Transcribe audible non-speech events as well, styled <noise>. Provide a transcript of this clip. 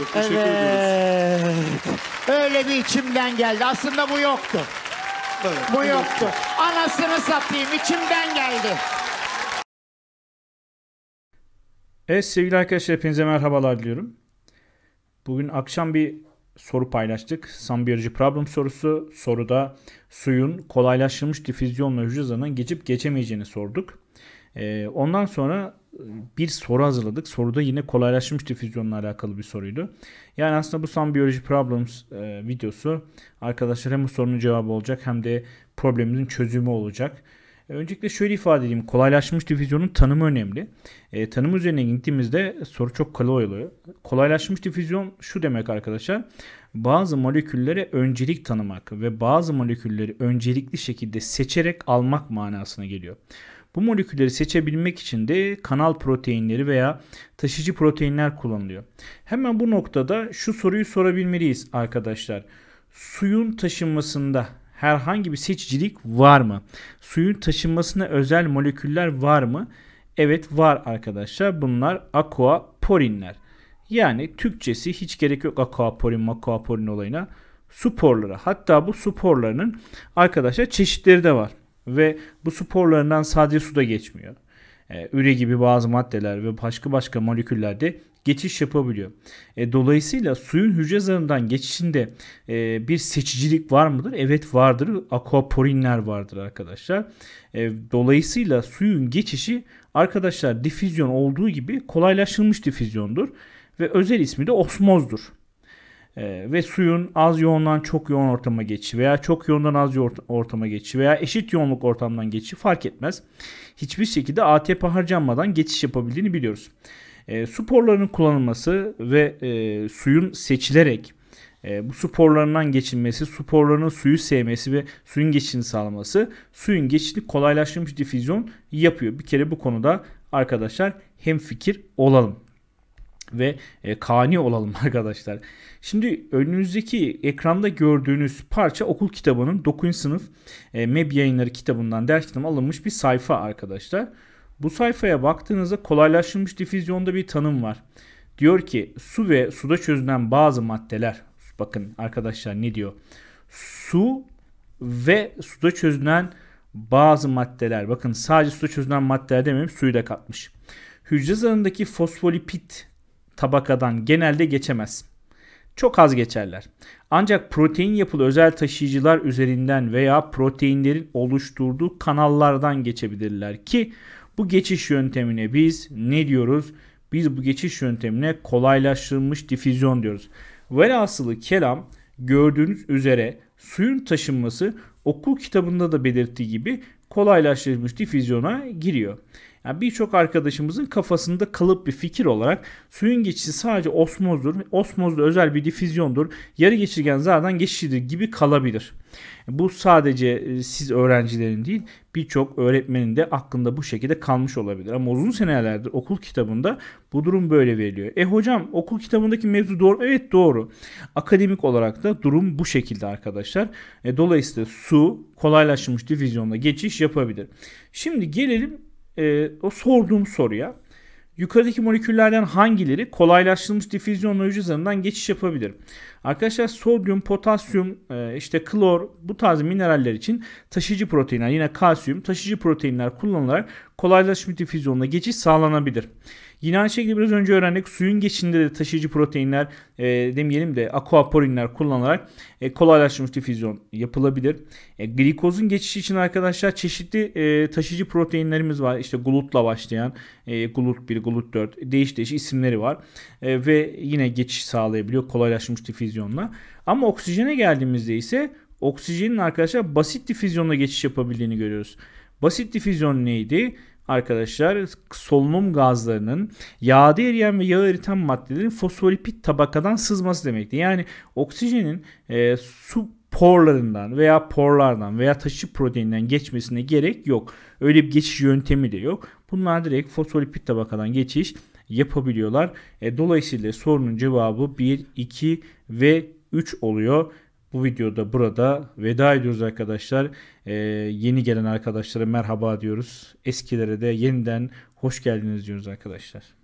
Çok teşekkür evet. ederiz. Öyle bir içimden geldi. Aslında bu yoktu. Evet, bu evet. yoktu. Anasını satayım içimden geldi. Evet sevgili arkadaşlar hepinize merhabalar diliyorum. Bugün akşam bir soru paylaştık. Some Problem sorusu. Soruda suyun kolaylaştırılmış difüzyonla hücre geçip geçemeyeceğini sorduk. Ee, ondan sonra bir soru hazırladık. Soruda yine kolaylaşmış difüzyonla alakalı bir soruydu. Yani aslında bu Sun Biology Problems e, videosu arkadaşlar hem bu sorunun cevabı olacak hem de problemimizin çözümü olacak. E, öncelikle şöyle ifade edeyim. Kolaylaşmış difüzyonun tanımı önemli. E, tanım üzerine gittiğimizde soru çok kolay oluyor. Kolaylaşmış difüzyon şu demek arkadaşlar. Bazı moleküllere öncelik tanımak ve bazı molekülleri öncelikli şekilde seçerek almak manasına geliyor. Bu molekülleri seçebilmek için de kanal proteinleri veya taşıcı proteinler kullanılıyor. Hemen bu noktada şu soruyu sorabilmeliyiz arkadaşlar. Suyun taşınmasında herhangi bir seçicilik var mı? Suyun taşınmasına özel moleküller var mı? Evet var arkadaşlar. Bunlar aquaporinler. Yani Türkçesi hiç gerek yok aquaporin makuaporin olayına. Sporlara. Hatta bu sporlarının arkadaşlar çeşitleri de var. Ve bu sporlarından sadece su da geçmiyor. E, üre gibi bazı maddeler ve başka başka moleküller de geçiş yapabiliyor. E, dolayısıyla suyun hücre zarından geçişinde e, bir seçicilik var mıdır? Evet vardır. Aquaporinler vardır arkadaşlar. dolayısıyla suyun geçişi arkadaşlar difüzyon olduğu gibi kolaylaşılmış difüzyondur ve özel ismi de osmozdur e, ve suyun az yoğundan çok yoğun ortama geçişi veya çok yoğundan az yoğun ortama geçişi veya eşit yoğunluk ortamdan geçişi fark etmez. Hiçbir şekilde ATP harcanmadan geçiş yapabildiğini biliyoruz. E, su porlarının kullanılması ve e, suyun seçilerek e, bu su porlarından geçilmesi, su porlarının suyu sevmesi ve suyun geçişini sağlaması suyun geçişini kolaylaştırmış difüzyon yapıyor. Bir kere bu konuda arkadaşlar hem fikir olalım ve e, kani olalım <laughs> arkadaşlar. Şimdi önünüzdeki ekranda gördüğünüz parça okul kitabının 9. sınıf e, MEB yayınları kitabından ders kitabı alınmış bir sayfa arkadaşlar. Bu sayfaya baktığınızda kolaylaştırılmış difüzyonda bir tanım var. Diyor ki su ve suda çözünen bazı maddeler bakın arkadaşlar ne diyor? Su ve suda çözünen bazı maddeler bakın sadece suda çözünen maddeler demeyeyim suyu da katmış. Hücre zarındaki fosfolipid tabakadan genelde geçemez. Çok az geçerler. Ancak protein yapılı özel taşıyıcılar üzerinden veya proteinlerin oluşturduğu kanallardan geçebilirler ki bu geçiş yöntemine biz ne diyoruz? Biz bu geçiş yöntemine kolaylaştırılmış difüzyon diyoruz. Velhasılı kelam gördüğünüz üzere suyun taşınması okul kitabında da belirttiği gibi kolaylaştırılmış difüzyona giriyor. Yani birçok arkadaşımızın kafasında kalıp bir fikir olarak suyun geçişi sadece osmozdur. Osmoz özel bir difüzyondur. Yarı geçirgen zaten geçişidir gibi kalabilir. Bu sadece e, siz öğrencilerin değil birçok öğretmenin de aklında bu şekilde kalmış olabilir. Ama uzun senelerdir okul kitabında bu durum böyle veriliyor. E hocam okul kitabındaki mevzu doğru. Evet doğru. Akademik olarak da durum bu şekilde arkadaşlar. E, dolayısıyla su kolaylaşmış divizyonla geçiş yapabilir. Şimdi gelelim e, o sorduğum soruya. Yukarıdaki moleküllerden hangileri kolaylaştırılmış difüzyon aracı üzerinden geçiş yapabilir? Arkadaşlar sodyum, potasyum, e, işte klor bu tarz mineraller için taşıyıcı proteinler yine kalsiyum taşıyıcı proteinler kullanılarak kolaylaşmış difüzyonuna geçiş sağlanabilir. Yine aynı şekilde biraz önce öğrendik suyun geçişinde de taşıyıcı proteinler e, demeyelim de aquaporinler kullanarak e, kolaylaşmış difüzyon yapılabilir. E, glikozun geçişi için arkadaşlar çeşitli e, taşıyıcı proteinlerimiz var. İşte glutla başlayan e, glut 1, glut 4 değiş değiş isimleri var. E, ve yine geçiş sağlayabiliyor kolaylaşmış difüzyonla. Ama oksijene geldiğimizde ise oksijenin arkadaşlar basit difüzyonla geçiş yapabildiğini görüyoruz. Basit difüzyon neydi? Arkadaşlar solunum gazlarının yağda eriyen ve yağı eriten maddelerin fosfolipid tabakadan sızması demekti. Yani oksijenin e, su porlarından veya porlardan veya taşı proteinden geçmesine gerek yok. Öyle bir geçiş yöntemi de yok. Bunlar direkt fosfolipid tabakadan geçiş yapabiliyorlar. E, dolayısıyla sorunun cevabı 1, 2 ve 3 oluyor. Bu videoda burada veda ediyoruz arkadaşlar. Ee, yeni gelen arkadaşlara merhaba diyoruz. Eskilere de yeniden hoş geldiniz diyoruz arkadaşlar.